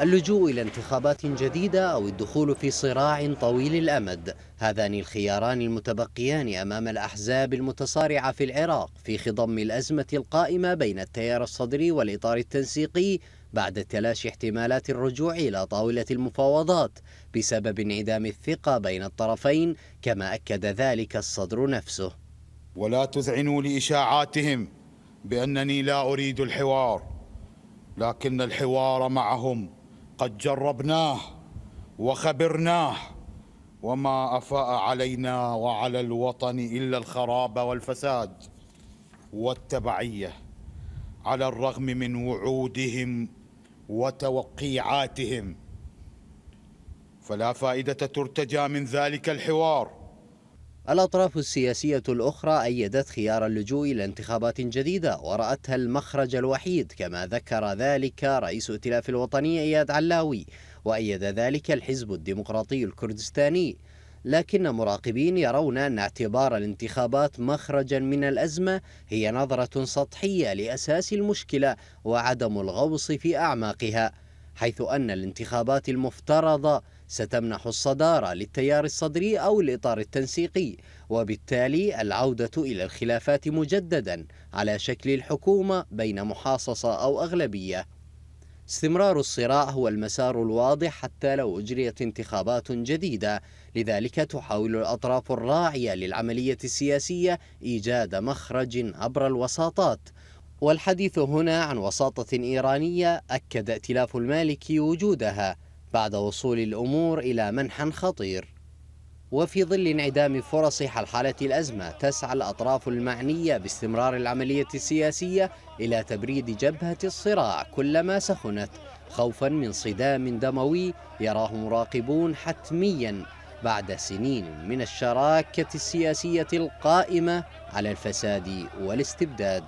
اللجوء إلى انتخابات جديدة أو الدخول في صراع طويل الأمد هذان الخياران المتبقيان أمام الأحزاب المتصارعة في العراق في خضم الأزمة القائمة بين التيار الصدري والإطار التنسيقي بعد تلاشي احتمالات الرجوع إلى طاولة المفاوضات بسبب انعدام الثقة بين الطرفين كما أكد ذلك الصدر نفسه ولا تذعنوا لإشاعاتهم بأنني لا أريد الحوار لكن الحوار معهم قد جربناه وخبرناه وما افاء علينا وعلى الوطن الا الخراب والفساد والتبعيه على الرغم من وعودهم وتوقيعاتهم فلا فائده ترتجى من ذلك الحوار الأطراف السياسية الأخرى أيدت خيار اللجوء إلى انتخابات جديدة ورأتها المخرج الوحيد كما ذكر ذلك رئيس ائتلاف الوطني إياد علاوي وأيد ذلك الحزب الديمقراطي الكردستاني لكن مراقبين يرون أن اعتبار الانتخابات مخرجا من الأزمة هي نظرة سطحية لأساس المشكلة وعدم الغوص في أعماقها حيث أن الانتخابات المفترضة ستمنح الصدارة للتيار الصدري أو الإطار التنسيقي وبالتالي العودة إلى الخلافات مجددا على شكل الحكومة بين محاصصة أو أغلبية استمرار الصراع هو المسار الواضح حتى لو أجريت انتخابات جديدة لذلك تحاول الأطراف الراعية للعملية السياسية إيجاد مخرج عبر الوساطات والحديث هنا عن وساطة إيرانية أكد ائتلاف المالكي وجودها بعد وصول الأمور إلى منحى خطير وفي ظل انعدام فرص حلحلة الأزمة تسعى الأطراف المعنية باستمرار العملية السياسية إلى تبريد جبهة الصراع كلما سخنت خوفا من صدام دموي يراه مراقبون حتميا بعد سنين من الشراكة السياسية القائمة على الفساد والاستبداد